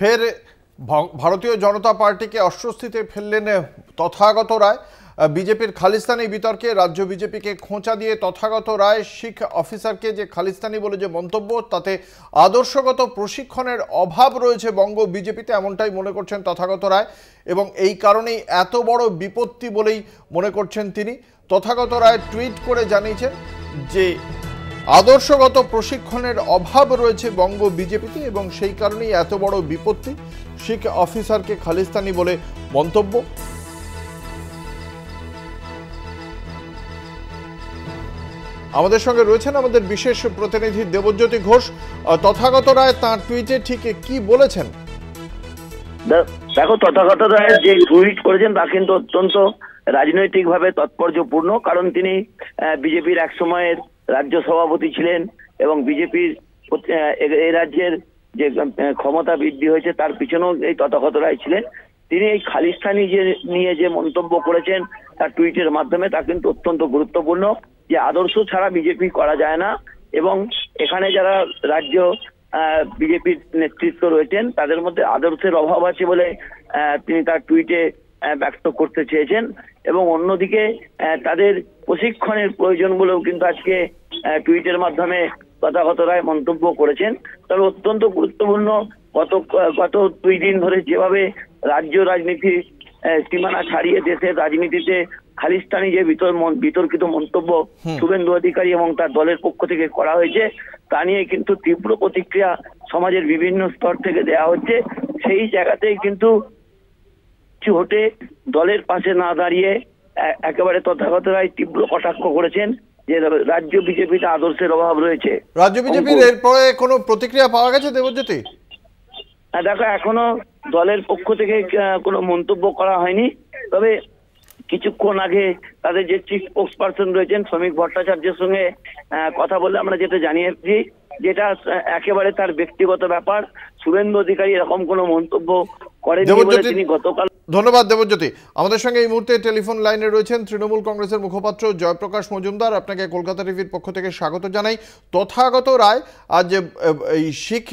ফের ভারতীয় জনতা পার্টিকে অস্বস্তিতে ফেললেন তথাগত রায় বিজেপির খালিস্তানি বিতর্কে রাজ্য বিজেপিকে খোঁচা দিয়ে তথাগত রায় শিখ অফিসারকে যে খালিস্তানি বলে যে মন্তব্য তাতে আদর্শগত প্রশিক্ষণের অভাব রয়েছে বঙ্গ বিজেপিতে এমনটাই মনে করছেন তথাগত রায় এবং এই কারণেই এত বড় বিপত্তি বলেই মনে করছেন তিনি তথাগত রায় টুইট করে জানিয়েছেন যে আদর্শগত প্রশিক্ষণের অভাব রয়েছে বঙ্গ বিজেপিতে এবং সেই কারণেই এত বড় বিপত্তি শিখ অফিসারকে খালিস্তানি বলে মন্তব্য আমাদের সঙ্গে রয়েছেন আমাদের বিশেষ প্রতিনিধি দেবজ্যোতি ঘোষ তথাগত রায় তাঁর টুইটে ঠিক কি বলেছেন দেখো তথাগত রায় যে টুইট করেছেন তা কিন্তু অত্যন্ত রাজনৈতিকভাবে তাৎপর্যপূর্ণ কারণ তিনি বিজেপির এক সময়ের রাজ্য সভাপতি ছিলেন এবং বিজেপির এই রাজ্যের যে ক্ষমতা বৃদ্ধি হয়েছে তার পিছনেও এই তথাগত রায় ছিলেন তিনি এই খালিস্তানি যে নিয়ে যে মন্তব্য করেছেন তার টুইটের মাধ্যমে তা কিন্তু অত্যন্ত গুরুত্বপূর্ণ যে আদর্শ ছাড়া বিজেপি করা যায় না এবং এখানে যারা রাজ্য বিজেপির নেতৃত্ব রয়েছেন তাদের মধ্যে আদর্শের অভাব আছে বলে তিনি তার টুইটে ব্যক্ত করতে চেয়েছেন এবং অন্যদিকে তাদের প্রশিক্ষণের প্রয়োজন বলেও কিন্তু আজকে টুইটের মাধ্যমে রায় মন্তব্য করেছেন তবে অত্যন্ত গুরুত্বপূর্ণ গত গত দুই দিন ধরে যেভাবে রাজ্য রাজনীতি সীমানা ছাড়িয়ে দেশের রাজনীতিতে খালিস্তানি যে বিতর্কিত মন্তব্য শুভেন্দু অধিকারী এবং তার দলের পক্ষ থেকে করা হয়েছে তা নিয়ে কিন্তু তীব্র প্রতিক্রিয়া সমাজের বিভিন্ন স্তর থেকে দেয়া হচ্ছে সেই জায়গাতেই কিন্তু হোটে হটে দলের পাশে না দাঁড়িয়ে একেবারে তথাগত রায় তীব্র কটাক্ষ করেছেন যে রাজ্য বিজেপিতে আদর্শের অভাব রয়েছে রাজ্য বিজেপির এরপরে কোনো প্রতিক্রিয়া পাওয়া গেছে দেবজ্যোতি হ্যাঁ, দেখো এখনো দলের পক্ষ থেকে কোনো মন্তব্য করা হয়নি তবে কিছুক্ষণ আগে তাদের যে চিফ স্পোক্স পার্সন রয়েছেন শ্রমিক ভট্টাচার্যের সঙ্গে কথা বলে আমরা যেটা জানিয়েছি যেটা একেবারে তার ব্যক্তিগত ব্যাপার সুরেন্দ্র অধিকারী এরকম কোনো মন্তব্য ধন্যবাদ দেবজ্যোতি আমাদের সঙ্গে এই মুহূর্তে টেলিফোন লাইনে রয়েছেন তৃণমূল কংগ্রেসের মুখপাত্র জয়প্রকাশ মজুমদার আপনাকে কলকাতা টিভির পক্ষ থেকে স্বাগত জানাই তথাগত রায় আজ এই শিখ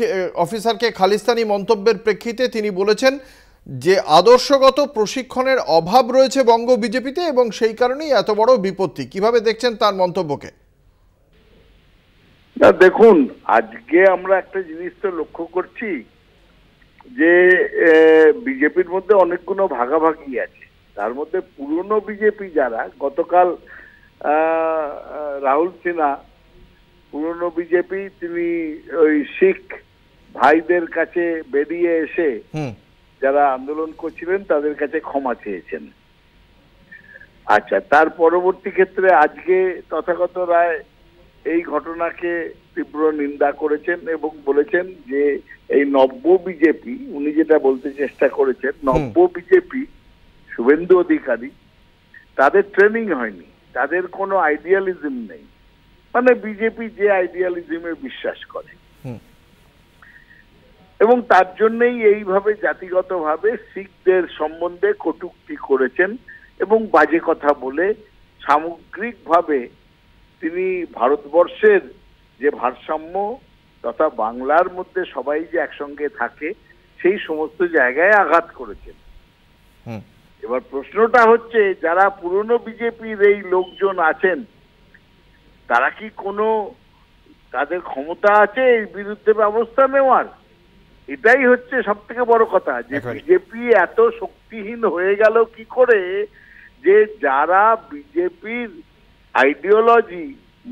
অফিসারকে খালিস্তানি মন্তব্যের প্রেক্ষিতে তিনি বলেছেন যে আদর্শগত প্রশিক্ষণের অভাব রয়েছে বঙ্গ বিজেপিতে এবং সেই কারণেই এত বড় বিপত্তি কিভাবে দেখছেন তার মন্তব্যকে দেখুন আজকে আমরা একটা জিনিস তো লক্ষ্য করছি যে বিজেপির মধ্যে অনেকগুলো ভাগাভাগি আছে তার মধ্যে পুরনো বিজেপি যারা গতকাল রাহুল সিনহা পুরনো বিজেপি তিনি ওই শিখ ভাইদের কাছে বেরিয়ে এসে যারা আন্দোলন করছিলেন তাদের কাছে ক্ষমা চেয়েছেন আচ্ছা তার পরবর্তী ক্ষেত্রে আজকে তথাগত রায় এই ঘটনাকে তীব্র নিন্দা করেছেন এবং বলেছেন যে এই নব্য বিজেপি উনি যেটা বলতে চেষ্টা করেছেন নব্য বিজেপি শুভেন্দু অধিকারী তাদের ট্রেনিং হয়নি তাদের কোনো আইডিয়ালিজম নেই মানে বিজেপি যে আইডিয়ালিজমে বিশ্বাস করে এবং তার জন্যই এইভাবে জাতিগতভাবে শিখদের সম্বন্ধে কটুক্তি করেছেন এবং বাজে কথা বলে সামগ্রিকভাবে তিনি ভারতবর্ষের যে ভারসাম্য তথা বাংলার মধ্যে সবাই যে একসঙ্গে থাকে সেই সমস্ত জায়গায় আঘাত করেছেন এবার প্রশ্নটা হচ্ছে যারা পুরনো বিজেপির এই লোকজন আছেন তারা কি কোনো তাদের ক্ষমতা আছে এর বিরুদ্ধে ব্যবস্থা নেওয়ার এটাই হচ্ছে সব থেকে বড় কথা যে বিজেপি এত শক্তিহীন হয়ে গেল কি করে যে যারা বিজেপির আইডিওলজি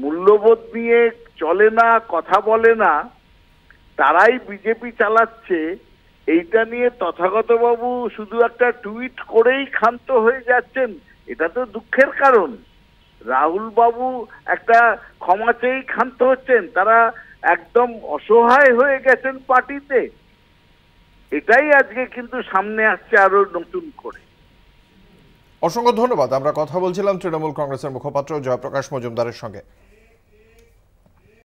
মূল্যবোধ নিয়ে চলে না কথা বলে না তারাই বিজেপি চালাচ্ছে এইটা নিয়ে তথাগত বাবু শুধু একটা টুইট করেই ক্ষান্ত হয়ে যাচ্ছেন এটা তো দুঃখের কারণ রাহুল বাবু একটা ক্ষমা চেয়েই ক্ষান্ত হচ্ছেন তারা একদম অসহায় হয়ে গেছেন পার্টিতে এটাই আজকে কিন্তু সামনে আসছে আরো নতুন করে অসংখ্য ধন্যবাদ আমরা কথা বলছিলাম তৃণমূল কংগ্রেসের মুখপাত্র জয়প্রকাশ মজুমদারের সঙ্গে